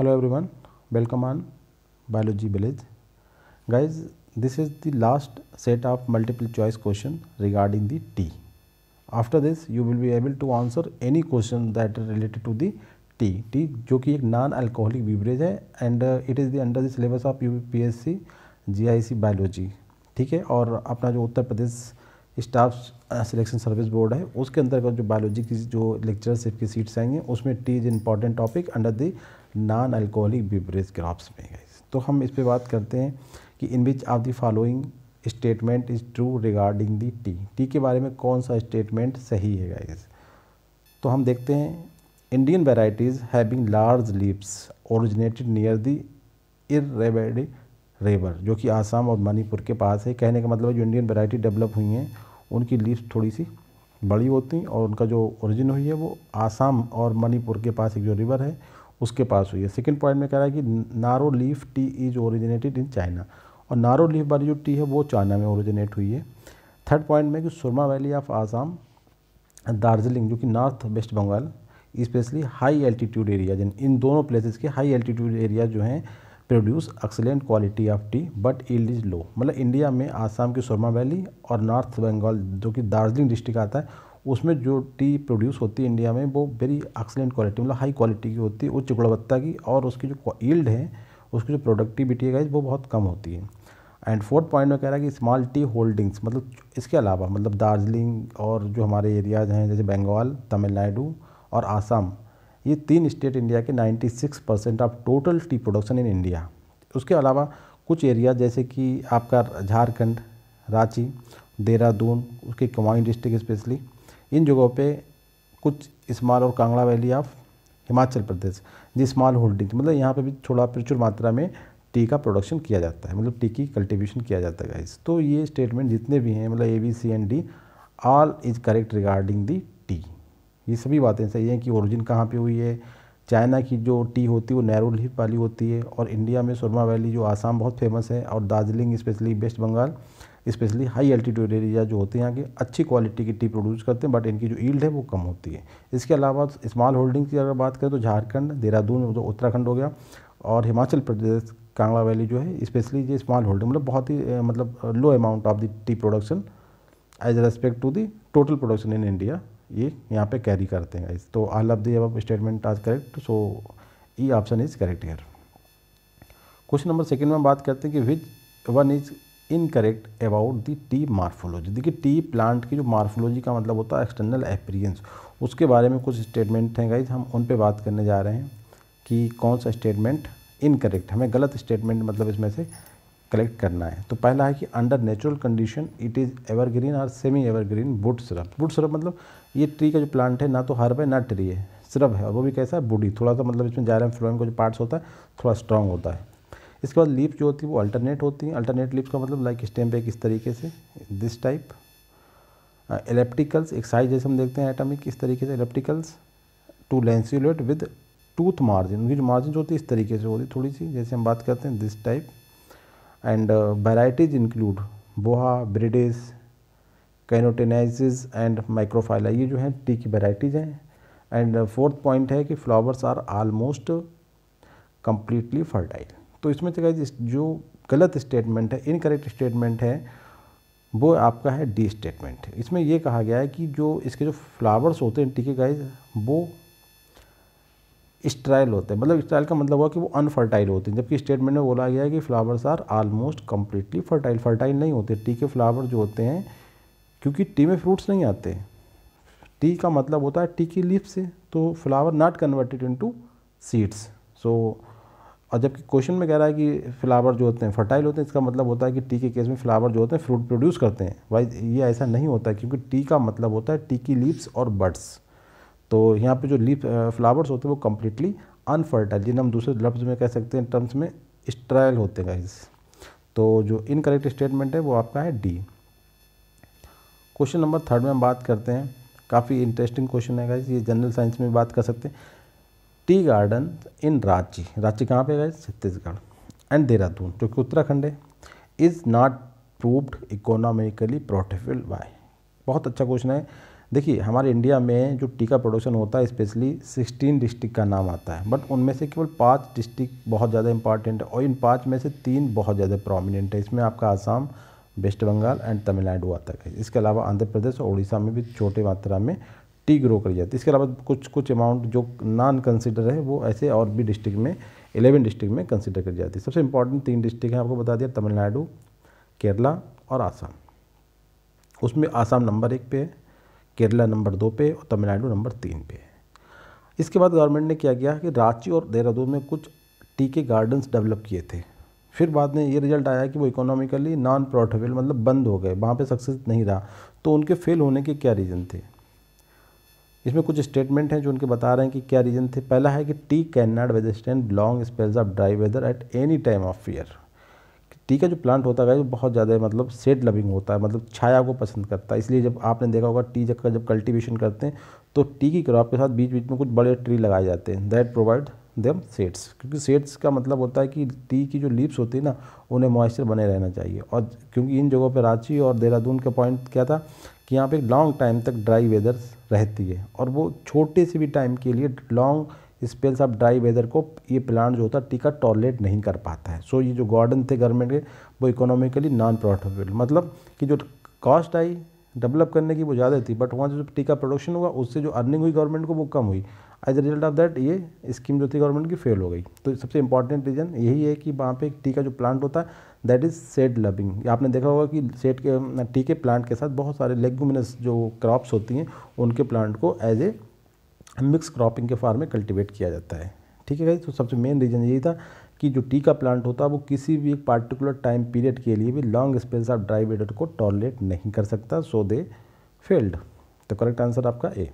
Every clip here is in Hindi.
Hello everyone welcome on biology village guys this is the last set of multiple choice question regarding the tea after this you will be able to answer any question that related to the tea tea जो कि एक नॉन अल्कोहलिक बीवरेज है and it is the under the syllabus of U P S C G I C biology ठीक है और अपना जो Uttar Pradesh staff selection service board है उसके अंतर्गत जो बायोलॉजी की जो लेक्चरशिप की सीट्स आएंगी उसमें tea is important topic under the non alcoholic beverage graphs में तो हम इस पर बात करते हैं कि in which of the following statement is true regarding the tea tea के बारे में कौन सा स्टेटमेंट सही है गाइज तो हम देखते हैं Indian varieties having large leaves originated near the Irrawaddy river जो कि आसाम और मणिपुर के पास है कहने का मतलब है जो इंडियन वैरायटी डेवलप हुई हैं उनकी लीव्स थोड़ी सी बड़ी होती हैं और उनका जो ओरिजिन हुई है वो आसाम और मणिपुर के पास एक जो रिवर है उसके पास हुई है सेकेंड पॉइंट में कह रहा है कि narrow leaf tea is originated in China और नारो लीफ वाली जो टी है वो चाइना में ओरिजिनेट हुई है थर्ड पॉइंट में कि सुरमा वैली ऑफ आसाम दार्जिलिंग जो कि north west Bengal specially high altitude area जिन इन दोनों प्लेसेस के हाई एल्टीट्यूड एरिया जो हैं produce excellent quality of tea but yield is low मतलब इंडिया में आसाम की सुरमा वैली और नॉर्थ बंगाल जो कि दार्जिलिंग डिस्ट्रिक्ट आता है उसमें जो टी प्रोड्यूस होती है इंडिया में वो वेरी एक्सेलेंट क्वालिटी मतलब हाई क्वालिटी की होती है उच्च गुणवत्ता की और उसकी जो ईल्ड है उसकी जो प्रोडक्टिविटी है वो बहुत कम होती है एंड फोर्थ पॉइंट में कह रहा है कि स्मॉल टी होल्डिंग्स मतलब इसके अलावा मतलब दार्जिलिंग और जो हमारे एरियाज हैं जैसे बंगाल तमिलनाडु और आसाम ये तीन स्टेट इंडिया के 96 percent of total tea production in India उसके अलावा कुछ एरिया जैसे कि आपका झारखंड रांची देहरादून उसके कुमाऊं डिस्ट्रिक्ट स्पेशली इन जगहों पे कुछ स्मॉल और कांगड़ा वैली ऑफ हिमाचल प्रदेश जी स्मॉल होल्डिंग मतलब यहाँ पे भी थोड़ा प्रचुर मात्रा में टी का प्रोडक्शन किया जाता है मतलब टी की कल्टिवेशन किया जाता है गाइस तो ये स्टेटमेंट जितने भी हैं मतलब A B C and D all is correct regarding the tea ये सभी बातें सही हैं कि ओरिजिन कहाँ पे हुई है चाइना की जो टी होती है वो नैरो लीफ वाली होती है और इंडिया में सुरमा वैली जो आसाम बहुत फेमस है और Darjeeling specially west Bengal specially high altitude area जो होते हैं यहाँ के अच्छी क्वालिटी की टी प्रोड्यूस करते हैं बट इनकी जो ईल्ड है वो कम होती है इसके अलावा स्मॉल होल्डिंग की अगर बात करें तो झारखंड देहरादून जो तो उत्तराखंड हो गया और हिमाचल प्रदेश कांगड़ा वैली जो है स्पेशली ये स्मॉल होल्डिंग मतलब बहुत ही मतलब low amount of the tea production as respect to the total production in India ये यहाँ पे कैरी करते हैं गाइज तो all of the statement are correct so E option is correct here question number second में बात करते हैं कि which one is incorrect about the tea morphology देखिए टी प्लांट की जो मार्फोलॉजी का मतलब होता है एक्सटर्नल एपीरियंस उसके बारे में कुछ स्टेटमेंट हैं गाइज हम उन पर बात करने जा रहे हैं कि कौन सा स्टेटमेंट इनकरेक्ट हमें गलत स्टेटमेंट मतलब इसमें से कलेक्ट करना है तो पहला है कि under natural condition it is evergreen और semi evergreen but shrub but shrub मतलब ये ट्री का जो प्लांट है ना तो हर्ब है ना ट्री है सिरप है और वो भी कैसा है बुडी थोड़ा सा मतलब इसमें जायरम फ्लोएम का जो पार्ट्स होता है थोड़ा स्ट्रॉन्ग होता है इसके बाद लीप जो होती है वो अल्टरनेट होती हैं अल्टरनेट लीप का मतलब लाइक स्टेम पे किस तरीके से दिस टाइप इलेप्टिकल्स एक साइज जैसे हम देखते हैं एटमिक किस तरीके से ellipticals to lanceolate with tooth margin उनकी जो मार्जिन जो होती है इस तरीके से होती है थोड़ी सी जैसे हम बात करते हैं this type and varieties include bohea viridis कैनोटेनाइज and माइक्रोफाइला ये जो है टी की वेराइटीज़ हैं एंड फोर्थ पॉइंट है कि flowers are almost completely fertile तो इसमें से जो गलत स्टेटमेंट है इनकरेक्ट स्टेटमेंट है वो आपका है डी स्टेटमेंट इसमें यह कहा गया है कि जो इसके जो फ्लावर्स होते हैं टी के गाइज वो स्ट्राइल होते हैं मतलब स्ट्राइल का मतलब हुआ कि वो अनफर्टाइल होते हैं जबकि स्टेटमेंट में बोला गया है कि flowers are almost completely fertile fertile नहीं होते टी के फ्लावर जो होते हैं क्योंकि टी में फ्रूट्स नहीं आते टी का मतलब होता है टी की लीफ से तो flower not converted to seeds so और जबकि क्वेश्चन में कह रहा है कि फ्लावर जो होते हैं फर्टाइल होते हैं इसका मतलब होता है कि टी के केस में फ्लावर जो होते हैं फ्रूट प्रोड्यूस करते हैं वाइज ये ऐसा नहीं होता क्योंकि टी का मतलब होता है टी की लीव्स और बर्ड्स तो यहाँ पे जो लीफ फ्लावर्स होते हैं वो कम्प्लीटली अनफर्टाइल जिन्हें हम दूसरे लफ्ज़ में कह सकते हैं टर्म्स में स्ट्राइल होते हैं इस तो जो इनकरेक्ट स्टेटमेंट है वो आपका है डी क्वेश्चन नंबर थर्ड में हम बात करते हैं काफ़ी इंटरेस्टिंग क्वेश्चन है गाइज ये जनरल साइंस में बात कर सकते हैं tea garden in Ranchi Ranchi कहाँ पे गए छत्तीसगढ़ एंड देहरादून जो कि उत्तराखंड है is not proved economically profitable by बहुत अच्छा क्वेश्चन है देखिए हमारे इंडिया में जो टीका प्रोडक्शन होता है स्पेशली सिक्सटीन डिस्ट्रिक्ट का नाम आता है बट उनमें से केवल पाँच डिस्ट्रिक्ट बहुत ज़्यादा इंपॉर्टेंट है और इन पाँच में से तीन बहुत ज़्यादा प्रोमिनेंट है इसमें आपका आसाम वेस्ट बंगाल एंड तमिलनाडु आता है इसके अलावा आंध्र प्रदेश और उड़ीसा में भी छोटे मात्रा में टी ग्रो करी जाती है इसके अलावा कुछ कुछ अमाउंट जो नॉन कंसिडर है वो ऐसे और भी डिस्ट्रिक्ट में एलेवन डिस्ट्रिक्ट में कंसिडर करी जाती है सबसे इंपॉर्टेंट तीन डिस्ट्रिक्ट हैं आपको बता दिया तमिलनाडु केरला और आसाम उसमें आसाम नंबर एक पे है केरला नंबर दो पे और तमिलनाडु नंबर तीन पे है इसके बाद गवर्नमेंट ने क्या किया कि रांची और देहरादून में कुछ टी के गार्डन्स डेवलप किए थे फिर बाद में ये रिजल्ट आया कि वो इकोनॉमिकली नॉन प्रॉफिटेबल मतलब बंद हो गए वहाँ पे सक्सेस नहीं रहा तो उनके फेल होने के क्या रीज़न थे इसमें कुछ स्टेटमेंट हैं जो उनके बता रहे हैं कि क्या रीज़न थे पहला है कि tea can not stand long spells of dry weather at any time of year tea का जो प्लांट होता है वो बहुत ज़्यादा मतलब सेड लविंग होता है मतलब छाया को पसंद करता है इसलिए जब आपने देखा होगा टी का जब कल्टीवेशन करते हैं तो टी की क्रॉप के साथ बीच बीच में कुछ बड़े ट्री लगाए जाते हैं दैट प्रोवाइड देम सेड्स क्योंकि सेड्स का मतलब होता है कि टी की जो लीव्स होती है ना उन्हें मॉइस्चर बने रहना चाहिए और क्योंकि इन जगहों पर रांची और देहरादून का पॉइंट क्या था कि यहाँ पे लॉन्ग टाइम तक ड्राई वेदर रहती है और वो छोटे से भी टाइम के लिए long spells of dry weather को ये प्लांट जो होता है टीका टॉयलेट नहीं कर पाता है सो so, ये जो गार्डन थे गवर्नमेंट के वो इकोनॉमिकली नॉन प्रॉफिटेबल मतलब कि जो कॉस्ट आई डेवलप करने की वो ज़्यादा थी बट वहाँ जो टीका प्रोडक्शन हुआ उससे जो अर्निंग हुई गवर्नमेंट को वो कम हुई as a result of that ये स्कीम जो थी गवर्नमेंट की फेल हो गई तो सबसे इंपॉर्टेंट रीज़न यही है कि वहाँ पे एक टीका जो प्लांट होता है दैट इज़ सेड लविंग आपने देखा होगा कि सेट के टीके प्लांट के साथ बहुत सारे लेगुमिनस जो क्रॉप्स होती हैं उनके प्लांट को एज ए मिक्स क्रॉपिंग के फार्म में कल्टिवेट किया जाता है ठीक है तो सबसे मेन रीज़न यही था कि जो टी का प्लांट होता है वो किसी भी एक पार्टिकुलर टाइम पीरियड के लिए भी long spells of dry weather को टॉलरेट नहीं कर सकता सो दे फेल्ड तो करेक्ट आंसर आपका ए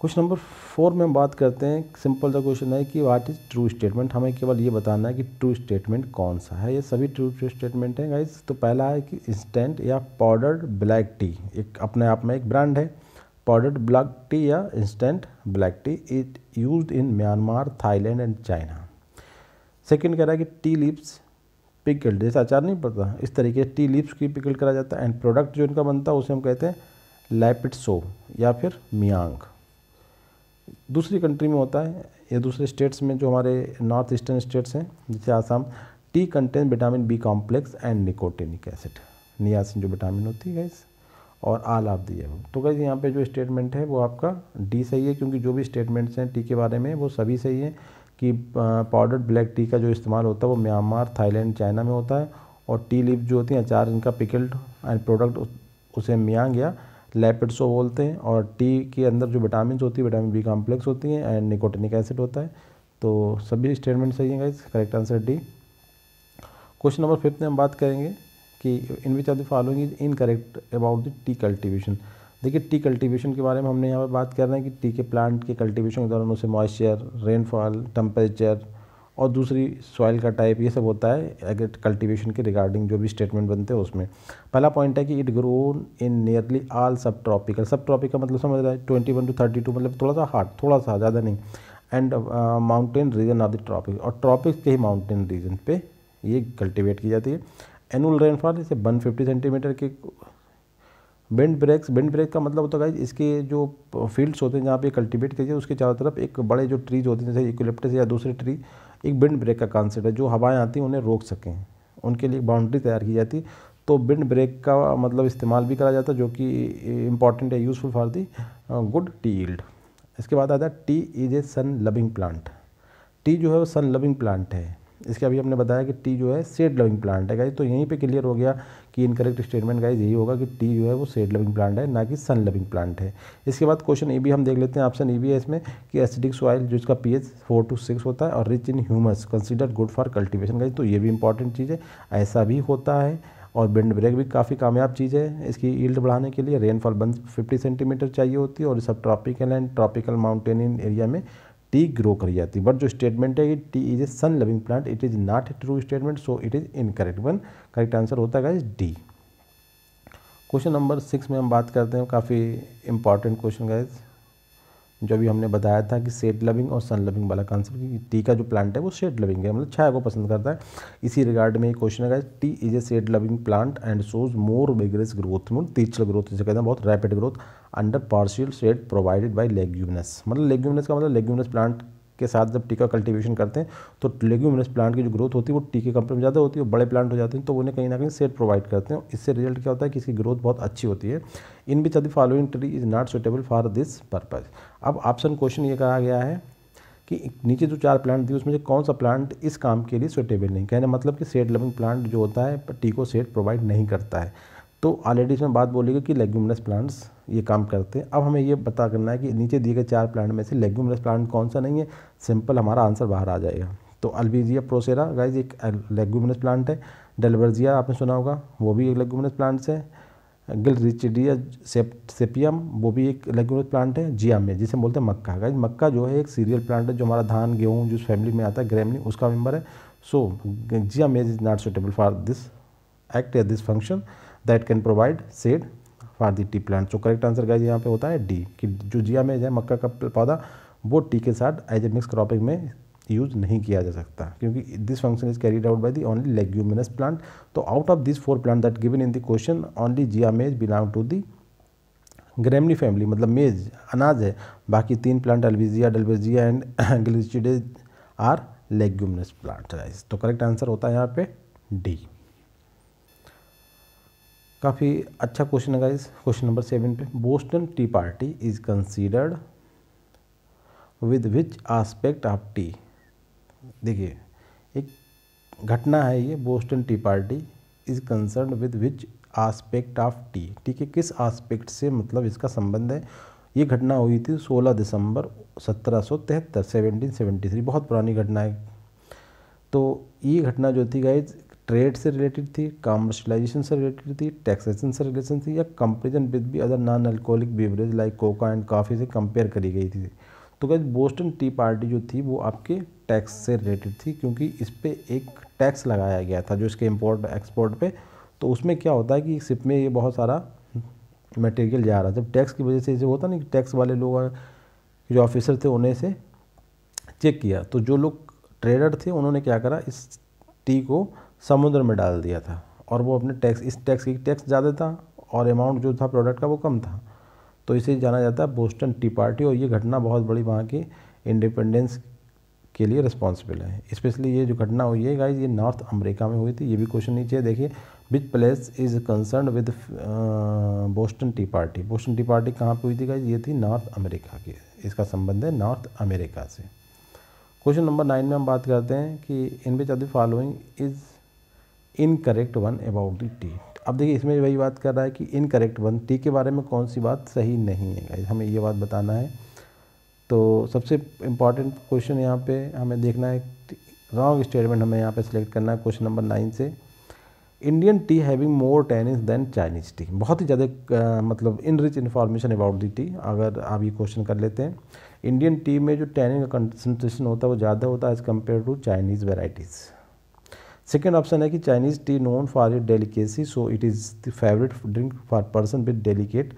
क्वेश्चन नंबर फोर में हम बात करते हैं सिंपल सा क्वेश्चन है कि वाट इज़ ट्रू स्टेटमेंट हमें केवल ये बताना है कि ट्रू स्टेटमेंट कौन सा है ये सभी ट्रू ट्रू स्टेटमेंट हैं गाइज तो पहला है कि इंस्टेंट या पाउडर्ड ब्लैक टी एक अपने आप में एक ब्रांड है पाउडर्ड ब्लैक टी या instant black tea is use in Myanmar Thailand and China second कह रहा है कि टी लिप्स पिकल्ड जैसे अचार नहीं पड़ता इस तरीके से टी लिप्स की पिकल्ड करा जाता है एंड प्रोडक्ट जो इनका बनता है उसे हम कहते हैं लैपिड सो या फिर मियांग दूसरी कंट्री में होता है या दूसरे स्टेट्स में जो हमारे नॉर्थ ईस्टर्न स्टेट्स हैं जैसे Assam tea contain vitamin B complex and nicotinic acid niacin जो विटामिन होती है इस और आल आप दिए हो तो गई यहाँ पे जो स्टेटमेंट है वो आपका डी सही है क्योंकि जो भी स्टेटमेंट्स हैं टी के बारे में वो सभी सही हैं कि पाउडर्ड ब्लैक टी का जो इस्तेमाल होता है वो म्यांमार थाईलैंड चाइना में होता है और टी लीव जो होती हैं अचार इनका पिकल्ड एंड प्रोडक्ट उसे मियांग या लेपिड्सो बोलते हैं और टी के अंदर जो विटामिन होती है विटामिन बी कॉम्प्लेक्स होती हैं एंड निकोटिनिक एसिड होता है तो सभी स्टेटमेंट सही है guys correct answer D question number fifth में हम बात करेंगे कि in which are the following is incorrect about the tea cultivation देखिए टी कल्टीवेशन के बारे में हमने यहाँ पर बात कर रहे हैं कि टी के प्लांट के कल्टीवेशन के दौरान उसे मॉइस्चर रेनफॉल टम्परेचर और दूसरी सॉइल का टाइप ये सब होता है अगर कल्टीवेशन के रिगार्डिंग जो भी स्टेटमेंट बनते हैं उसमें पहला पॉइंट है कि it grown in nearly all subtropical subtropical मतलब समझ रहा है twenty one to thirty two मतलब थोड़ा सा हार्ड थोड़ा सा ज़्यादा नहीं and mountain region of the tropic और ट्रॉपिक्स के ही माउंटेन रीजन पे ये कल्टिवेट की जाती है एनुअल रेनफॉल इसे 150 सेंटीमीटर के बेंड ब्रेक्स बेंड ब्रेक का मतलब होता है इसके जो फील्ड्स होते हैं जहाँ पे कल्टीवेट किए उसके चारों तरफ एक बड़े जो ट्रीज होते हैं जैसे इक्विलिप्टस या दूसरे ट्री एक बेंड ब्रेक का कॉन्सेप्ट है जो हवाएं आती हैं उन्हें रोक सकें उनके लिए बाउंड्री तैयार की जाती है तो बिंड ब्रेक का मतलब इस्तेमाल भी करा जाता है जो कि इम्पॉर्टेंट है useful for the good tea yield इसके बाद आता है tea is a sun loving plant tea जो है वो सन लविंग प्लांट है इसके अभी हमने बताया कि टी जो है सेड लविंग प्लांट है गाइज तो यहीं पे क्लियर हो गया कि इनकरेक्ट स्टेटमेंट गाइज यही होगा कि टी जो है वो सेड लविंग प्लांट है ना कि सन लविंग प्लांट है इसके बाद क्वेश्चन ए भी हम देख लेते हैं ऑप्शन ए भी है इसमें कि एसिडिक सॉइल जिसका P H four to six होता है और rich in humus consider good for cultivation guys तो ये भी इंपॉर्टेंट चीज़ है ऐसा भी होता है और बेंड ब्रेक भी काफ़ी कामयाब चीज़ है इसकी ईल्ड बढ़ाने के लिए रेनफॉल बंद फिफ्टी सेंटीमीटर चाहिए होती है और subtropical and tropical mountainous area में टी ग्रो करी जाती है बट जो स्टेटमेंट है कि tea is a sun loving plant it is not a true statement so it is incorrect one correct answer होता है डी क्वेश्चन नंबर सिक्स में हम बात करते हैं काफ़ी इंपॉर्टेंट क्वेश्चन गाइज जो भी हमने बताया था कि सेड लविंग और सन लविंग वाला कॉन्सेप्ट कि टी का जो प्लांट है वो शेड लविंग है मतलब छाया को पसंद करता है इसी रिगार्ड में एक क्वेश्चन है tea is a shade loving plant and shows more vigorous growth more तीचल ग्रोथ जिसे कहते हैं बहुत rapid growth under partial shade provided by leguminous मतलब लेग्यूमिनस का मतलब लेग्यूमिनस प्लांट के साथ जब टीका कल्टीवेशन करते हैं तो लेग्यूमिनस प्लांट की जो ग्रोथ होती है वो टीके कंपनी में ज़्यादा होती है बड़े प्लांट हो जाते हैं तो उन्हें कहीं ना कहीं सेट प्रोवाइड करते हैं इससे रिजल्ट क्या होता है कि इसकी ग्रोथ बहुत अच्छी होती है in which of the following tree is not suitable for this purpose अब ऑप्शन क्वेश्चन ये कहा गया है कि नीचे जो चार प्लांट दिए उसमें से कौन सा प्लांट इस काम के लिए सुटेबल नहीं कहना मतलब कि सेड लविंग प्लांट जो होता है टीको सेड प्रोवाइड नहीं करता है तो ऑलरेडी इसमें बात बोली गई कि लेग्यूमिनस प्लांट्स ये काम करते हैं अब हमें ये पता करना है कि नीचे दिए गए चार प्लांट में से लेग्यूमिनस प्लांट कौन सा नहीं है सिंपल हमारा आंसर बाहर आ जाएगा तो अल्बीजिया प्रोसेरा गाइज एक लेग्यूमिनस प्लांट है डेलवर्जिया आपने सुना होगा वो भी एक लेग्यूमिनस प्लांट्स है गिल रिचिडिया सेपियम वो भी एक लेग्यूमिनस प्लांट है जियामे जिसे बोलते हैं मक्का गाइज मक्का जो है एक सीरियल प्लांट है जो हमारा धान गेहूँ जिस फैमिली में आता है ग्रेमली उसका मेम्बर है so zea mays is not suitable for this act या this function that can provide shade for the tea plant so correct answer guys यहाँ पे होता है डी कि जो जिया में है मक्का का पौधा वो टी के साथ एज ए मिक्स क्रॉपिंग में यूज नहीं किया जा सकता क्योंकि this function is carried out by the only leguminous plant तो out of this four plant that given in the question only zea mays belong to the Gramineae family मतलब मेज अनाज है बाकी तीन plant Albizia Dalbergia and Gliricidia are leguminous plant तो करेक्ट आंसर होता है यहाँ पे डी काफ़ी अच्छा क्वेश्चन है इस क्वेश्चन नंबर सेवन पे Boston tea party is considered with which aspect of tea देखिए एक घटना है ये Boston tea party is concern with which aspect of tea ठीक है किस आस्पेक्ट से मतलब इसका संबंध है ये घटना हुई थी 16 दिसंबर सत्रह सौ तिहत्तर सेवनटीन सेवेंटी थ्री बहुत पुरानी घटना है तो ये घटना जो थी गाइज ट्रेड से रिलेटेड थी कॉमर्शलाइजेशन से रिलेटेड थी टैक्सेशन से रिलेशन थी या कंपेरिजन विद भी other non alcoholic beverage like coca and coffee से कंपेयर करी गई थी तो क्या बोस्टन टी पार्टी जो थी वो आपके टैक्स से रिलेटेड थी क्योंकि इस पर एक टैक्स लगाया गया था जो इसके इम्पोर्ट एक्सपोर्ट पे तो उसमें क्या होता है कि सिप में ये बहुत सारा मटेरियल जा रहा था जब टैक्स की वजह से जो होता ना कि टैक्स वाले लोग जो ऑफिसर थे उन्हें से चेक किया तो जो लोग ट्रेडर थे उन्होंने क्या करा इस टी को समुद्र में डाल दिया था और वो अपने टैक्स इस टैक्स की टैक्स ज़्यादा था और अमाउंट जो था प्रोडक्ट का वो कम था तो इसे जाना जाता है बोस्टन टी पार्टी और ये घटना बहुत बड़ी वहाँ की इंडिपेंडेंस के लिए रिस्पॉन्सिबल है स्पेशली ये जो घटना हुई है गाइज ये नॉर्थ अमेरिका में हुई थी ये भी क्वेश्चन नीचे देखिए which place is concern with Boston tea party Boston tea party कहाँ पे हुई थी गाइज ये थी नॉर्थ अमेरिका की इसका संबंध है नॉर्थ अमेरिका से क्वेश्चन नंबर नाइन में हम बात करते हैं कि in which are the following is incorrect one about the tea अब देखिए इसमें वही बात कर रहा है कि इनकरेक्ट वन टी के बारे में कौन सी बात सही नहीं है हमें ये बात बताना है तो सबसे इम्पॉर्टेंट क्वेश्चन यहाँ पे हमें देखना है रॉन्ग स्टेटमेंट हमें यहाँ पे सिलेक्ट करना है क्वेश्चन नंबर नाइन से Indian tea having more tannins than Chinese tea बहुत ही ज़्यादा मतलब इन rich information about the tea अगर आप ये क्वेश्चन कर लेते हैं इंडियन टी में जो टैनिन का कंसनट्रेशन होता है वो ज़्यादा होता है as compare to Chinese varieties second option है कि Chinese tea known for it delicacy so it is the favourite drink for person with delicate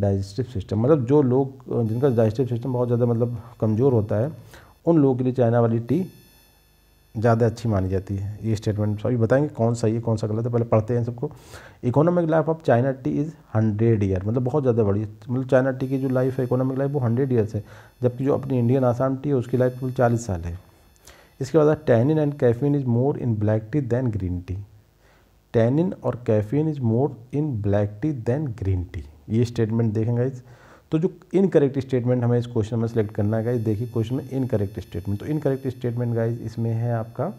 digestive system मतलब जो लोग जिनका डाइजेस्टिव सिस्टम बहुत ज़्यादा मतलब कमज़ोर होता है उन लोगों के लिए चाइना वाली टी ज़्यादा अच्छी मानी जाती है ये स्टेटमेंट अभी बताएंगे कौन सही है कौन सा गलत है पहले पढ़ते हैं सबको economic life of China tea is hundred year मतलब बहुत ज़्यादा बड़ी मतलब चाइना टी की जो लाइफ है इकोनॉमिक लाइफ वो हंड्रेड ईयर्स है जबकि जो अपनी इंडियन आसाम टी है उसकी लाइफ तो चालीस साल है इसके बाद tannin and caffeine is more in black tea than green tea tannin और caffeine is more in black tea than green tea ये स्टेटमेंट देखेंगे इस तो जो इनकरेक्ट स्टेटमेंट हमें इस क्वेश्चन में सेलेक्ट करना है गाइज देखिए क्वेश्चन में इनकरेक्ट स्टेटमेंट तो इनकरेक्ट स्टेटमेंट गाइज इसमें है आपका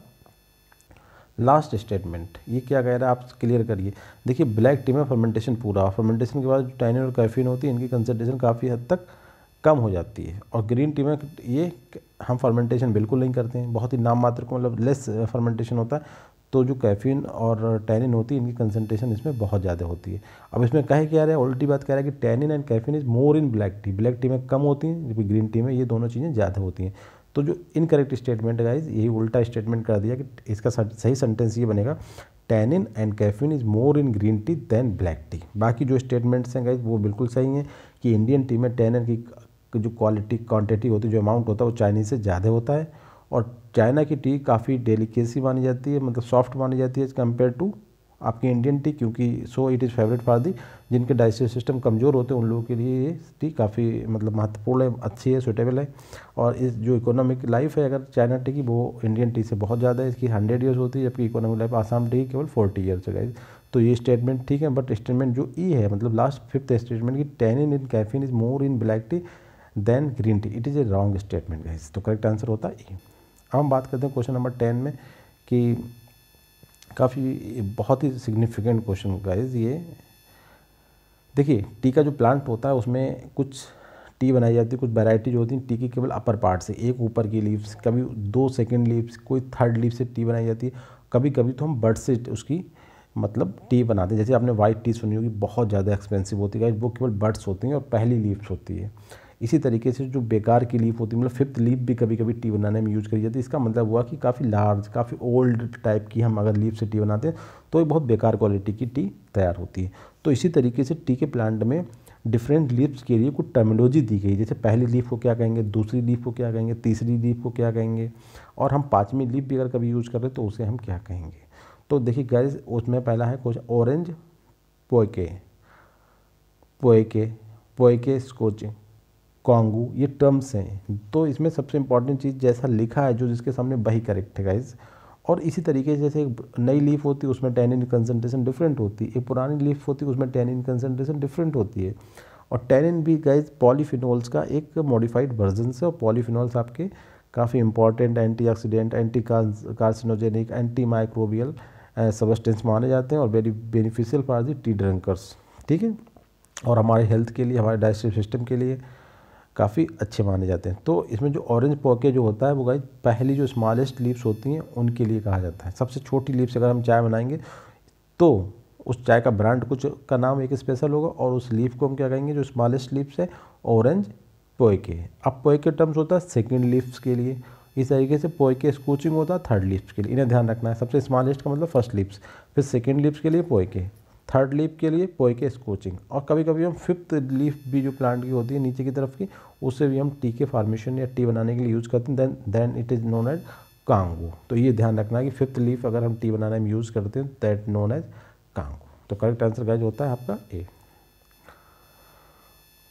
लास्ट स्टेटमेंट ये क्या कह रहा है आप क्लियर करिए देखिए ब्लैक टी में फर्मेंटेशन पूरा फर्मेंटेशन के बाद जो टाइनिन और कैफीन होती है इनकी कंसनट्रेशन काफ़ी हद तक कम हो जाती है और ग्रीन टी में ये हम फर्मेंटेशन बिल्कुल नहीं करते हैं बहुत ही नाम मात्र को मतलब लेस फर्मेंटेशन होता है तो जो कैफीन और टैनिन होती है इनकी कंसनट्रेशन इसमें बहुत ज़्यादा होती है अब इसमें कहे क्या रहा है उल्टी बात कह रहा है कि tannin and caffeine is more in black tea black tea में कम होती हैं जबकि ग्रीन टी में ये दोनों चीज़ें ज़्यादा होती हैं तो जो इनकरेक्ट स्टेटमेंट है गाइज यही उल्टा स्टेटमेंट कर दिया कि इसका सही सेंटेंस ये बनेगा tannin and caffeine is more in green tea than black tea बाकी जो स्टेटमेंट्स हैं गाइज वो बिल्कुल सही हैं कि इंडियन टी में टैनिन की जो क्वालिटी क्वांटिटी होती है जो अमाउंट होता है वो चाइनीज़ से ज़्यादा होता है और चाइना की टी काफ़ी डेलीकेसी मानी जाती है मतलब सॉफ्ट मानी जाती है एज कम्पेयर टू आपकी इंडियन टी क्योंकि so it is favourite for the जिनके डाइजेस्टिव सिस्टम कमज़ोर होते हैं उन लोगों के लिए ये टी काफ़ी मतलब महत्वपूर्ण है अच्छी है सुटेबल है और इस जो इकोनॉमिक लाइफ है अगर चाइना टी की वो इंडियन टी से बहुत ज़्यादा है इसकी हंड्रेड ईयर्स होती है जबकि इकोनॉमिक लाइफ आसाम टी केवल फोर्टी ईयर्स है तो ये स्टेटमेंट ठीक है बट स्टेटमेंट जो ई e है मतलब लास्ट फिफ्थ स्टेटमेंट की tannin in caffeine is more in black tea than green tea it is a wrong statement guys तो करेक्ट आंसर होता है अब हम बात करते हैं क्वेश्चन नंबर टेन में कि काफ़ी बहुत ही सिग्निफिकेंट क्वेश्चन गाइज ये देखिए टी का जो प्लांट होता है उसमें कुछ टी बनाई जाती है कुछ वैरायटी जो होती है टी की केवल अपर पार्ट से एक ऊपर की लीव्स कभी दो सेकंड लीव्स कोई थर्ड लीव से टी बनाई जाती है कभी कभी तो हम बर्ड से उसकी मतलब टी बनाते हैं जैसे आपने वाइट टी सुनी होगी बहुत ज़्यादा एक्सपेंसिव होती है वो केवल बर्ड्स होती हैं और पहली लीव्स होती है इसी तरीके से जो बेकार की लीफ होती है मतलब फिफ्थ लीफ भी कभी कभी टी बनाने में यूज करी जाती है इसका मतलब हुआ कि काफ़ी लार्ज काफ़ी ओल्ड टाइप की हम अगर लीफ से टी बनाते हैं तो ये बहुत बेकार क्वालिटी की टी तैयार होती है तो इसी तरीके से टी के प्लांट में डिफरेंट लीव्स के लिए कुछ टर्मिनोलॉजी दी गई जैसे पहली लीफ को क्या कहेंगे दूसरी लीफ को क्या कहेंगे तीसरी लीफ को क्या कहेंगे और हम पाँचवीं लीफ भी अगर कभी यूज़ कर रहे तो उसे हम क्या कहेंगे तो देखिए गैस उसमें पहला है कुछ ऑरेंज पोएके पोएके पोएके स्कोचे कॉन्गू ये टर्म्स हैं तो इसमें सबसे इम्पॉर्टेंट चीज़ जैसा लिखा है जो जिसके सामने वही करेक्ट है गाइज और इसी तरीके से जैसे एक नई लीफ होती है उसमें टेनिन कंसनट्रेशन डिफरेंट होती है एक पुरानी लीफ होती है उसमें टेनिन कंसनट्रेशन डिफरेंट होती है और टेनिन भी गाइज पॉलीफिनोल्स का एक मॉडिफाइड वर्जन है और पॉलीफिनोल्स आपके काफ़ी important anti oxidant anti carcinogenic anti microbial substance माने जाते हैं और very beneficial for the tea drinkers ठीक है और हमारे हेल्थ के लिए हमारे डाइजेस्टिव सिस्टम के लिए काफ़ी अच्छे माने जाते हैं तो इसमें जो ऑरेंज पोके जो होता है वो गाइज पहली जो स्मॉलेस्ट लीप्स होती हैं उनके लिए कहा जाता है सबसे छोटी लीप्स अगर हम चाय बनाएंगे तो उस चाय का ब्रांड कुछ का नाम एक स्पेशल होगा और उस लीफ को हम क्या कहेंगे जो स्मॉलेस्ट लीप्स है ऑरेंज पोएके अब पोएके टर्म्स होता है सेकेंड लीप्स के लिए इस तरीके से पोएके स्कूचिंग होता है थर्ड लीप्स के लिए इन्हें ध्यान रखना है सबसे स्मॉलेस्ट का मतलब फर्स्ट लीप्स फिर सेकेंड लीप्स के लिए पोएके थर्ड लीफ के लिए पोई के स्कोचिंग और कभी कभी हम फिफ्थ लीफ भी जो प्लांट की होती है नीचे की तरफ की उसे भी हम टी के फार्मेशन या टी बनाने के लिए यूज़ करते हैं then then it is known as congou तो ये ध्यान रखना है कि फिफ्थ लीफ अगर हम टी बनाने में यूज़ करते हैं दैट नोन एज कांगो तो करेक्ट आंसर गाइज होता है आपका ए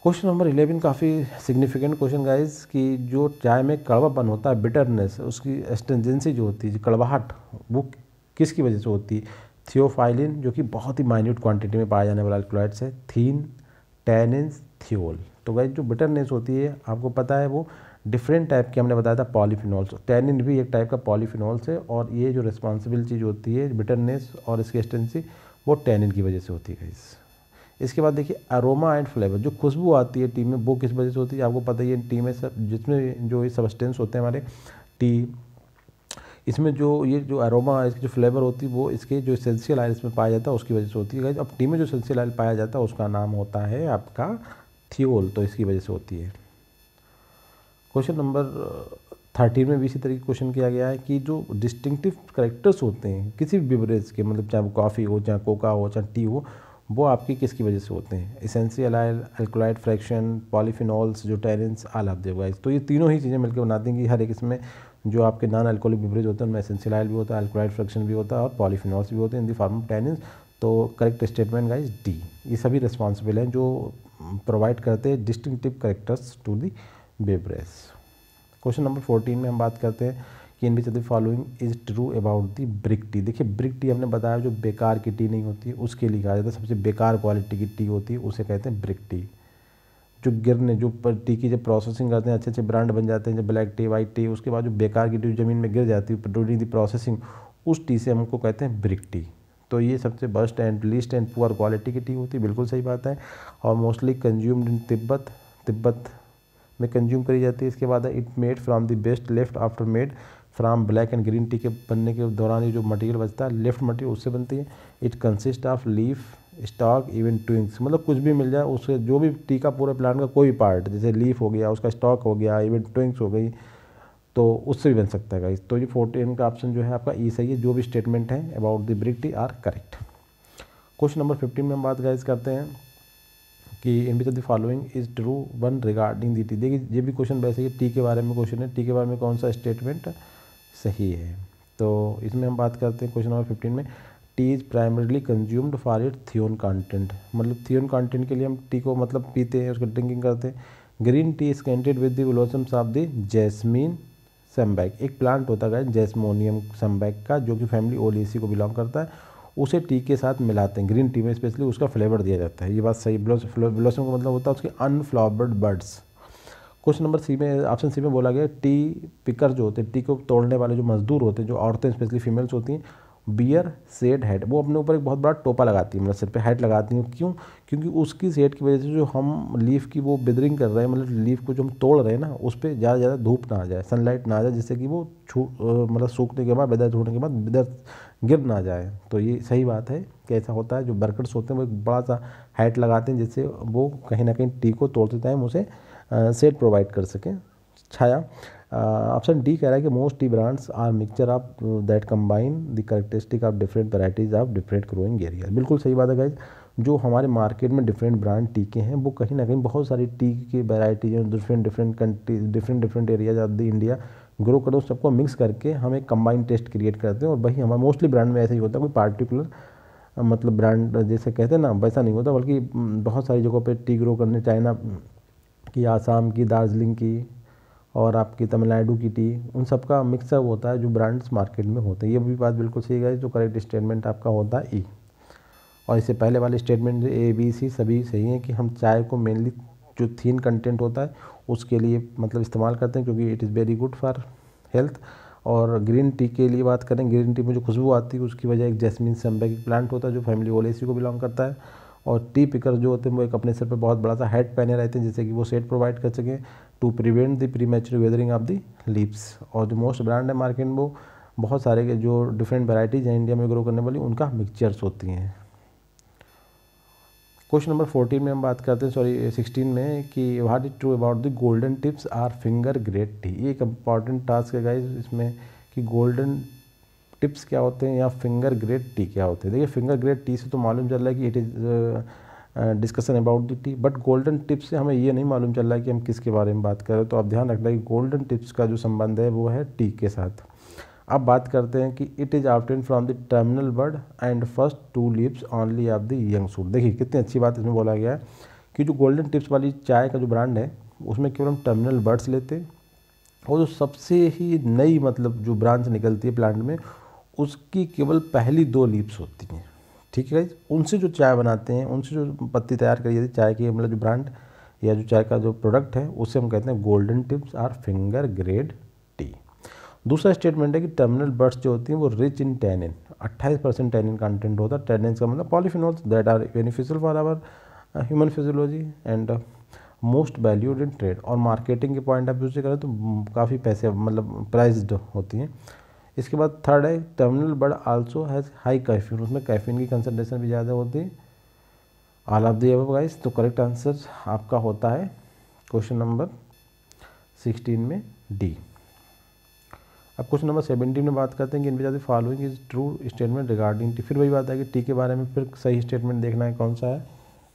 क्वेश्चन नंबर इलेवन काफ़ी सिग्निफिकेंट क्वेश्चन गाइज कि जो चाय में कड़वापन होता है बिटरनेस उसकी एस्टेंजेंसी जो होती है कड़वाहट वो किसकी वजह से होती है थियोफाइलिन जो कि बहुत ही माइन्यूट क्वांटिटी में पाया जाने वाला अल्कोलाइड्स है थीन टेनिन थियोल तो गैस जो बिटरनेस होती है आपको पता है वो डिफरेंट टाइप के हमने बताया था पॉलीफिनॉल्स टेनिन भी एक टाइप का पॉलीफिनॉल्स है और ये जो रिस्पॉन्सिबल चीज़ होती है बिटरनेस और इसकी एस्टेंसी वो टेनिन की वजह से होती है गैस इसके बाद देखिए अरोमा एंड फ्लेवर जो खुशबू आती है टी में वो किस वजह से होती है आपको पता ही है टी में सब जिसमें जो ये सबस्टेंस होते हैं हमारे टी इसमें जो ये जो एरोमा इसकी जो फ्लेवर होती है वो इसके जो इसेंशियल ऑयल इसमें पाया जाता है उसकी वजह से होती है अब टी में जो इसेंशियल ऑयल पाया जाता है उसका नाम होता है आपका थियोल तो इसकी वजह से होती है क्वेश्चन नंबर थर्टीन में भी इसी तरीके क्वेश्चन किया गया है कि जो डिस्टिंक्टिव करेक्टर्स होते हैं किसी भी बिवरेज के मतलब चाहे वो कॉफ़ी हो चाहे कोका हो चाहे टी हो वो आपकी किसकी वजह से होते हैं essential oil alkaloid fraction polyphenols जो टेरेंस आल आप देगा तो ये तीनों ही चीज़ें मिलकर बना हैं कि हर एक इसमें जो आपके नॉन एल्कोहलिक बिवरेज होते हैं उनमें एसेंशियल ऑयल भी होता है एल्कोलाइड फ्रैक्शन भी होता है और पॉलीफिनॉल्स भी होते हैं in the form of tannin तो करेक्ट स्टेटमेंट गाइज डी ये सभी रिस्पॉन्सिबल हैं जो प्रोवाइड करते हैं distinctive characters to the beverage question number fourteen में हम बात करते हैं कि in which the following is true about the brick tea देखिए ब्रिक टी हमने बताया जो बेकार की टी नहीं होती उसके लिए कहा जाता है सबसे बेकार क्वालिटी की टी होती है उसे कहते हैं ब्रिक टी जो गिरने जो टी की जब प्रोसेसिंग करते हैं अच्छे अच्छे ब्रांड बन जाते हैं जब ब्लैक टी वाइट टी उसके बाद जो बेकार की टी ज़मीन में गिर जाती है ड्यूरिंग दी प्रोसेसिंग उस टी से हमको कहते हैं ब्रिक टी तो ये सबसे best and least and poor quality की टी होती है बिल्कुल सही बात है और mostly consumed in Tibet Tibet में कंज्यूम करी जाती है इसके बाद it made from the best left after made from black and green tea के बनने के दौरान ये जो मटेरियल बचता है लेफ्ट मटेरियल उससे बनती है it consist of leaf stalk even twigs मतलब कुछ भी मिल जाए उसके जो भी टी का पूरे प्लांट का कोई भी पार्ट जैसे लीफ हो गया उसका स्टॉक हो गया इवन ट्विंग्स हो गई तो उससे भी बन सकता है तो ये फोर्टीन का ऑप्शन जो है आपका ई सही है जो भी स्टेटमेंट है about the brick tea are correct question number fifteen में हम बात गाइज करते हैं कि in which of the following is true one regarding the tea देखिए ये भी क्वेश्चन वैसे ही टी के बारे में क्वेश्चन है टी के बारे में कौन सा स्टेटमेंट सही है तो इसमें हम बात करते हैं क्वेश्चन नंबर फिफ्टीन में tea is primarily consumed for it theine content मतलब थियोन कंटेंट के लिए हम टी को मतलब पीते हैं उसको ड्रिंकिंग करते हैं green tea is scented with the blossoms of the jasmine sambac एक प्लांट होता है जैस्मोनियम सम्बैक का जो कि फैमिली ओलेसी को बिलोंग करता है उसे टी के साथ मिलाते हैं ग्रीन टी में स्पेशली उसका फ्लेवर दिया जाता है ये बात सही ब्लॉसम का मतलब होता है उसके unflowered buds question number C में ऑप्शन सी में बोला गया टी पिकर जो होते हैं टी को तोड़ने वाले जो मजदूर होते हैं जो औरतें स्पेशली फीमेल्स होती हैं बियर सेड हेड वो अपने ऊपर एक बहुत बड़ा टोपा लगाती है मतलब सिर पे हेड लगाती हैं क्यों क्योंकि उसकी सेड की वजह से जो हम लीफ की वो बिदरिंग कर रहे हैं मतलब लीफ को जो हम तोड़ रहे हैं ना उस पर ज़्यादा ज़्यादा धूप ना आ जाए सनलाइट ना आ जाए जिससे कि वो छू मतलब सूखने के बाद बेदर छूटने के बाद बेदर गिर ना जाए तो ये सही बात है कि ऐसा होता है जो बर्कट्स होते हैं वो एक बड़ा सा हेड लगाते हैं जिससे वो कहीं ना कहीं टी को तोड़ते टाइम उसे सेट प्रोवाइड कर सकें छाया ऑप्शन डी कह रहा है कि most tea brands are mixture of that combine the characteristic of different varieties of different growing area बिल्कुल सही बात है गाइज जो हमारे मार्केट में डिफरेंट ब्रांड टी के हैं वो कहीं ना कहीं बहुत सारी टी की वैराइटीज हैं different different country different different areas of the India grow करो सबको मिक्स करके हम एक कंबाइंड टेस्ट क्रिएट करते हैं और वही हमारे मोस्टली ब्रांड में ऐसा ही होता है कोई पार्टिकुलर मतलब ब्रांड जैसे कहते हैं ना वैसा नहीं होता बल्कि बहुत सारी जगहों पर टी ग्रो करने चाइना की आसाम की दार्जिलिंग की और आपकी तमिलनाडु की टी उन सब का मिक्सअप होता है जो ब्रांड्स मार्केट में होते हैं ये भी बात बिल्कुल सही है जो करेक्ट स्टेटमेंट आपका होता है ई e। और इससे पहले वाले स्टेटमेंट ए बी सी सभी सही हैं कि हम चाय को मेनली जो थीन कंटेंट होता है उसके लिए मतलब इस्तेमाल करते हैं क्योंकि it is very good for health और ग्रीन टी के लिए बात करें ग्रीन टी में जो खुशबू आती है उसकी वजह एक जैस्मिन सम्बे प्लांट होता है जो फैमिली ओलेसी को बिलोंग करता है और टी पिकर जो होते हैं वो एक अपने सिर पर बहुत बड़ा सा हेड पहने रहते हैं जिससे कि वो सेट प्रोवाइड कर सकें to prevent the premature weathering of the leaves और जो मोस्ट ब्रांड है मार्केट में वो बहुत सारे के जो डिफरेंट वेराइटीज़ हैं इंडिया में ग्रो करने वाली उनका मिक्सचर्स होती हैं क्वेश्चन नंबर फोर्टीन में हम बात करते हैं सॉरी सिक्सटीन में कि what is true about the golden tips or finger grade tea ये एक इंपॉर्टेंट टास्क है गाइज इसमें कि गोल्डन टिप्स क्या होते हैं या फिंगर ग्रेड टी क्या होते हैं देखिए फिंगर ग्रेड टी से तो मालूम चल रहा है कि it is discussion about the tea but golden tips से हमें ये नहीं मालूम चल रहा है कि हम किसके बारे में बात कर रहे हैं तो आप ध्यान रखना कि गोल्डन टिप्स का जो संबंध है वो है टी के साथ अब बात करते हैं कि it is obtained from the terminal bud and first two leaves only of the young shoot देखिए कितनी अच्छी बात इसमें बोला गया है कि जो गोल्डन टिप्स वाली चाय का जो ब्रांड है उसमें केवल हम टर्मिनल बर्ड्स लेते हैं और जो सबसे ही नई मतलब जो ब्रांच निकलती है प्लांट में उसकी केवल पहली दो लीप्स होती हैं ठीक है उनसे जो चाय बनाते हैं उनसे जो पत्ती तैयार करी जाती है चाय की मतलब जो ब्रांड या जो चाय का जो प्रोडक्ट है उसे हम कहते हैं golden tips or finger grade tea दूसरा स्टेटमेंट है कि टर्मिनल बर्ड्स जो होती हैं वो rich in tannin 28 percent tannin content होता है टैनिन का मतलब polyphenols that are beneficial for our human physiology and most valued in trade और मार्केटिंग के पॉइंट ऑफ व्यू से करें तो काफ़ी पैसे मतलब प्राइज्ड होती हैं इसके बाद थर्ड है terminal bud also has high caffeine उसमें कैफीन की कंसनट्रेशन भी ज़्यादा होती है ऑल ऑफ दी गाइस तो करेक्ट आंसर आपका होता है क्वेश्चन नंबर सिक्सटीन में डी अब क्वेश्चन नंबर सेवेंटीन में बात करते हैं कि इनमें ज़्यादा following is true statement regarding tea फिर वही बात है कि टी के बारे में फिर सही स्टेटमेंट देखना है कौन सा है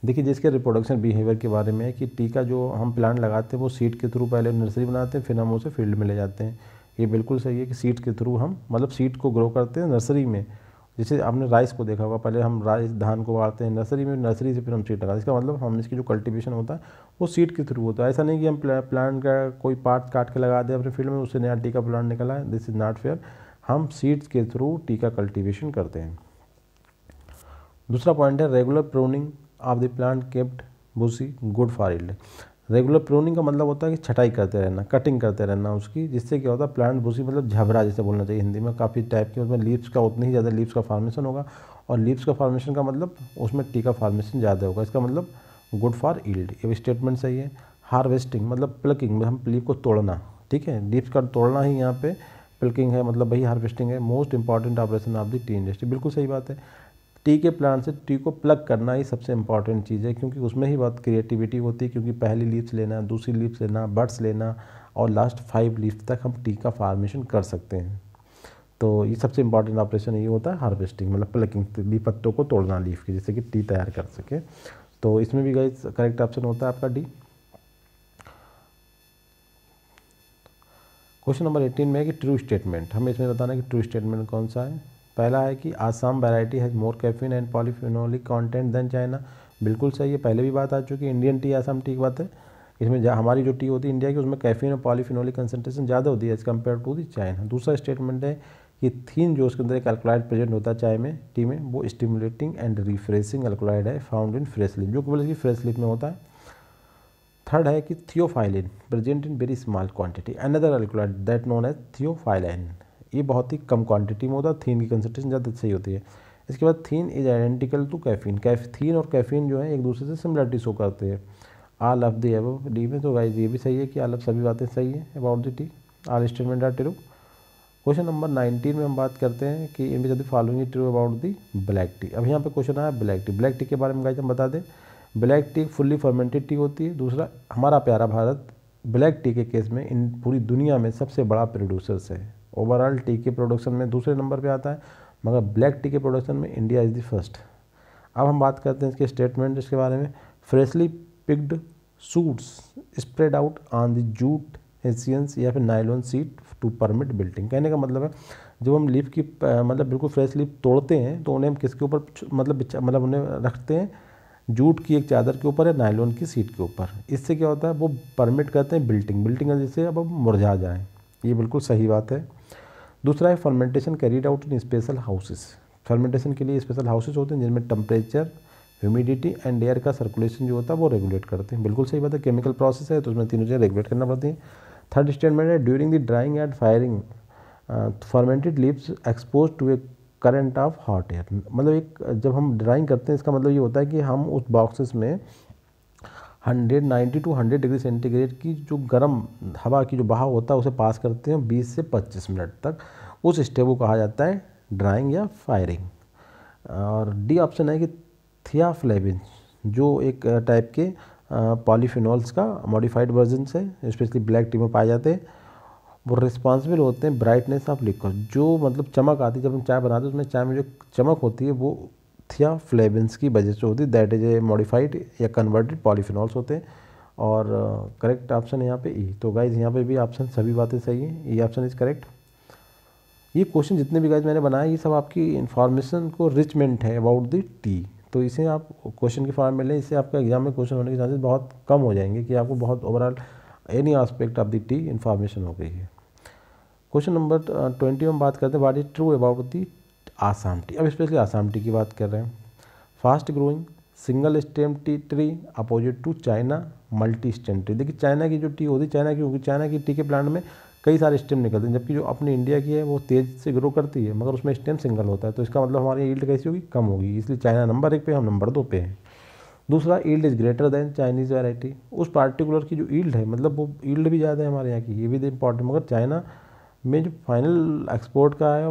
देखिए जिसके रिप्रोडक्शन बिहेवियर के बारे में है कि टी का जो हम प्लांट लगाते हैं वो सीड के थ्रू पहले नर्सरी बनाते हैं फिर हम उसे फील्ड में ले जाते हैं ये बिल्कुल सही है कि सीड के थ्रू हम मतलब सीड को ग्रो करते हैं नर्सरी में जैसे आपने राइस को देखा होगा पहले हम राइस धान को उगाते हैं नर्सरी में नर्सरी से फिर हम सीड लगाते हैं इसका मतलब हम इसकी जो कल्टीवेशन होता है वो सीड के थ्रू होता है ऐसा नहीं कि हम प्लांट का कोई पार्ट काट के लगा दें अपने फील्ड में उससे नया टीका प्लांट निकला है दिस इज़ नॉट फेयर हम सीड्स के थ्रू टीका कल्टिवेशन करते हैं दूसरा पॉइंट है regular pruning of the plant kept bushy good for yield regular pruning का मतलब होता है कि छटाई करते रहना कटिंग करते रहना उसकी जिससे क्या होता है प्लांट भूसी मतलब झबरा जैसे बोलना चाहिए हिंदी में काफ़ी टाइप के उसमें लीव्स का उतनी ही ज़्यादा लीव्स का फार्मेशन होगा और लीव्स का फार्मेशन का मतलब उसमें टी का फार्मेशन ज़्यादा होगा इसका मतलब गुड फॉर ईल्ड ये स्टेटमेंट सही है हार्वेस्टिंग मतलब प्लकिंग मतलब हम लीव को तोड़ना ठीक है लीव्स का तोड़ना ही यहाँ पे पिल्किंग है मतलब वही हार्वेस्टिंग है most important operation of the tea industry बिल्कुल सही बात है टी के प्लांट से टी को प्लग करना ही सबसे इम्पॉर्टेंट चीज़ है क्योंकि उसमें ही बहुत क्रिएटिविटी होती है क्योंकि पहली लीव्स लेना दूसरी लीव्स लेना बर्ड्स लेना और लास्ट फाइव लीव्स तक हम टी का फार्मेशन कर सकते हैं तो ये सबसे इंपॉर्टेंट ऑपरेशन ये होता है हार्वेस्टिंग मतलब प्लकिंग ली पत्तों को तोड़ना लीफ की जिससे कि टी तैयार कर सके तो इसमें भी गई करेक्ट ऑप्शन होता है आपका डी क्वेश्चन नंबर एटीन में है कि ट्रू स्टेटमेंट हमें इसमें बताना है कि ट्रू स्टेटमेंट कौन सा है पहला है कि Assam variety has more caffeine and polyphenolic content than China बिल्कुल सही है पहले भी बात आ चुकी है इंडियन टी आसाम टी की बात है इसमें हमारी जो टी होती है इंडिया की उसमें कैफीन और पॉलीफिनोलिक कंसनट्रेशन ज़्यादा होती है as compare to the China दूसरा स्टेटमेंट है कि थीन जो उसके अंदर एक अल्कोलाइड प्रेजेंट होता है चाय में टी में वो स्टिमुलेटिंग एंड रिफ्रेशिंग अल्कोलाइड है फाउंड इन फ्रेश लिप जो कि इसकी फ्रेश लिप में होता है थर्ड है कि theophylline present in very small quantity another alkaloid that known as theophylline ये बहुत ही कम क्वांटिटी में होता है थीन की कंसनट्रेशन ज़्यादा सही होती है इसके बाद theine is identical to caffeine caffeine और कैफीन जो है एक दूसरे से सिमिलरिटी शो करते हैं आल ऑफ दी एवो डी में तो गाइज ये भी सही है कि आल ऑफ सभी बातें सही है about the tea all statement are true question number nineteen में हम बात करते हैं कि in the following true about the black tea अब यहाँ पे क्वेश्चन आया ब्लैक टी ब्लैक टी के बारे में गाइज हम बता दें black tea fully fermented tea होती है दूसरा हमारा प्यारा भारत ब्लैक टी के केस में इन पूरी दुनिया में सबसे बड़ा प्रोड्यूसर्स है ओवरऑल टी के प्रोडक्शन में दूसरे नंबर पे आता है मगर ब्लैक टी के प्रोडक्शन में इंडिया इज़ द फर्स्ट अब हम बात करते हैं इसके स्टेटमेंट इसके बारे में freshly picked shoots spread out on the jute hessians या फिर nylon sheet to permit wilting कहने का मतलब है जब हम लीफ की मतलब बिल्कुल फ्रेश लीफ तोड़ते हैं तो उन्हें हम किसके ऊपर मतलब मतलब उन्हें रखते हैं जूट की एक चादर के ऊपर या नायलोन की सीट के ऊपर इससे क्या होता है वो परमिट करते हैं बिल्टिंग बिल्टिंग जैसे अब हम मुरझा जाएँ ये बिल्कुल सही बात है दूसरा है fermentation carried out in special houses fermentation के लिए स्पेशल हाउसेज होते हैं जिनमें टम्परेचर ह्यूमिडिटी एंड एयर का सर्कुलेशन जो होता है वो रेगुलेट करते हैं बिल्कुल सही बात है केमिकल प्रोसेस है तो उसमें तीनों चीज़ें रेगुलेट करना पड़ती हैं थर्ड स्टेटमेंट है during the drying and firing fermented leaves expose to a current of hot air मतलब एक जब हम ड्राइंग करते हैं इसका मतलब ये होता है कि हम उस बॉक्सेस में hundred ninety to hundred degree centigrade की जो गर्म हवा की जो बहाव होता है उसे पास करते हैं बीस से पच्चीस मिनट तक उस स्टेप को कहा जाता है ड्राइंग या फायरिंग और डी ऑप्शन है कि थियाफ्लेबिन जो एक टाइप के पॉलीफिनॉल्स का मॉडिफाइड वर्जन है स्पेशली ब्लैक टी में पाए जाते हैं वो रिस्पॉन्सिबल होते हैं ब्राइटनेस ऑफ लिक्वर जो मतलब चमक आती है जब हम चाय बनाते हैं उसमें चाय में जो चमक होती है वो थियाफ्लेविन्स की वजह से होती है दैट इज़ ए मॉडिफाइड या कन्वर्टेड पॉलीफिनॉल्स होते हैं और करेक्ट uh, ऑप्शन यहाँ पे ई e। तो गाइज यहाँ पे भी ऑप्शन सभी बातें सही हैं ई ऑप्शन इज़ करेक्ट ये क्वेश्चन जितने भी गाइज मैंने बनाए ये सब आपकी इन्फॉर्मेशन को रिचमेंट है अबाउट द टी तो इसे आप क्वेश्चन के फॉर्म में लें इससे आपका एग्जाम में क्वेश्चन होने के चांसेस बहुत कम हो जाएंगे कि आपको बहुत overall any aspect of the tea information हो गई है क्वेश्चन नंबर ट्वेंटी में बात करते हैं what is true about the Assam tea अब स्पेशली आसाम टी की बात कर रहे हैं fast growing single stem tea tree opposite to China multi stem tree देखिए चाइना की जो टी होती है चाइना की होगी चाइना की टी के प्लांट में कई सारे स्टेम निकलते हैं जबकि जो अपनी इंडिया की है वो तेज़ से ग्रो करती है मगर उसमें स्टेम सिंगल होता है तो इसका मतलब हमारी यील्ड कैसी होगी कम होगी इसलिए चाइना नंबर एक पे हम नंबर दो पे हैं दूसरा yield is greater than Chinese variety उस पार्टिकुलर की जो ईल्ड है मतलब वो ईल्ड भी ज़्यादा है हमारे यहाँ की ये भी इंपॉर्टेंट तो मगर चाइना में जो फाइनल एक्सपोर्ट का है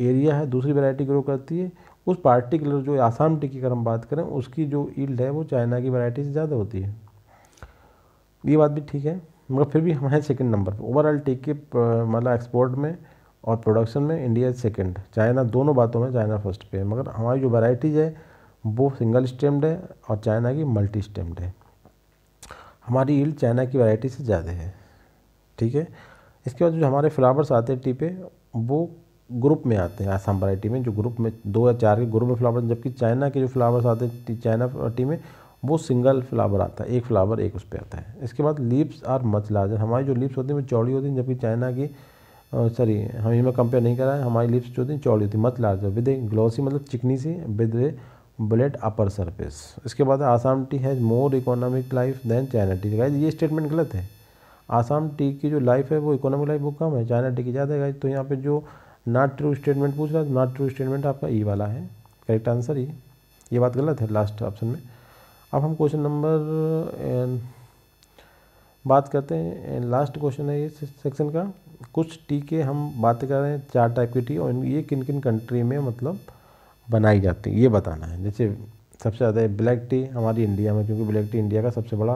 एरिया है दूसरी वैरायटी ग्रो करती है उस पार्टिकुलर जो आसाम टी की अगर हम बात करें उसकी जो ईल्ड है वो चाइना की वैरायटी से ज़्यादा होती है ये बात भी ठीक है मगर फिर भी हम हैं सेकेंड नंबर पर ओवरऑल टी के मतलब एक्सपोर्ट में और प्रोडक्शन में इंडिया सेकेंड चाइना दोनों बातों में चाइना फर्स्ट पे है मगर हमारी जो वैरायटीज़ है वो सिंगल स्टेम्ड है और चाइना की मल्टी स्टेम्ड है हमारी ईल्ड चाइना की वैरायटी से ज़्यादा है ठीक है इसके बाद जो हमारे फ्लावर्स आते हैं टी पे वो ग्रुप में आते हैं आसाम वराइटी में जो ग्रुप में दो या चार के ग्रुप में फ्लावर जबकि चाइना के जो फ्लावर्स आते हैं चाइना वराइटी में वो सिंगल फ्लावर आता है एक फ्लावर एक उस पर आता है इसके बाद लिप्स आर मच लार्जर हमारी जो लिप्स होती हैं वो चौड़ी होती हैं जबकि चाइना की सॉरी हम इनमें कंपेयर नहीं कर रहे हैं हमारी लिप्स जो होती हैं चौड़ी होती है much larger with a glossy मतलब चिकनी सी with a blade upper surface इसके बाद Assam tea has more economic life than China tea guys ये स्टेटमेंट गलत है आसाम टी की जो लाइफ है वो इकोनॉमिक लाइफ वो कम है चाइना टी की ज़्यादा है तो यहाँ पे जो नॉट ट्रू स्टेटमेंट पूछ रहा है नॉट ट्रू स्टेटमेंट आपका ई e वाला है करेक्ट आंसर ही ये बात गलत है लास्ट ऑप्शन में अब हम क्वेश्चन नंबर बात करते हैं लास्ट क्वेश्चन है ये सेक्शन का कुछ टी के हम बात कर रहे हैं चार टाइप की टी और ये किन किन कंट्री में मतलब बनाई जाती है ये बताना है जैसे सबसे ज़्यादा ब्लैक टी हमारी इंडिया में क्योंकि ब्लैक टी इंडिया का सबसे बड़ा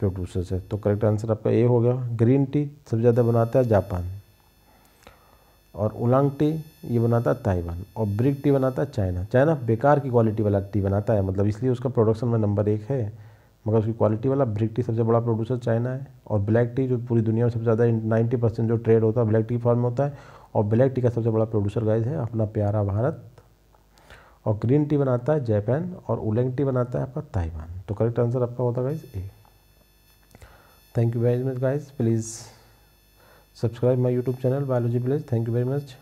प्रोड्यूसर है तो करेक्ट आंसर आपका ए हो गया ग्रीन टी सबसे ज़्यादा बनाता है जापान और उलांग टी ये बनाता है ताइवान और ब्रिक टी बनाता है चाइना चाइना बेकार की क्वालिटी वाला टी बनाता है मतलब इसलिए उसका प्रोडक्शन में नंबर एक है मगर उसकी क्वालिटी वाला ब्रिक टी सबसे बड़ा प्रोड्यूसर चाइना है और ब्लैक टी जो पूरी दुनिया में सबसे ज़्यादा नाइन्टी परसेंट जो ट्रेड होता है ब्लैक टी फॉर्म में होता है और ब्लैक टी का सबसे बड़ा प्रोड्यूसर गाइज है अपना प्यारा भारत और ग्रीन टी बनाता है जापान और उलेंग टी बनाता है आपका ताइवान तो करेक्ट आंसर आपका होता है guys uh thank you very much guys please subscribe my youtube channel biology village thank you very much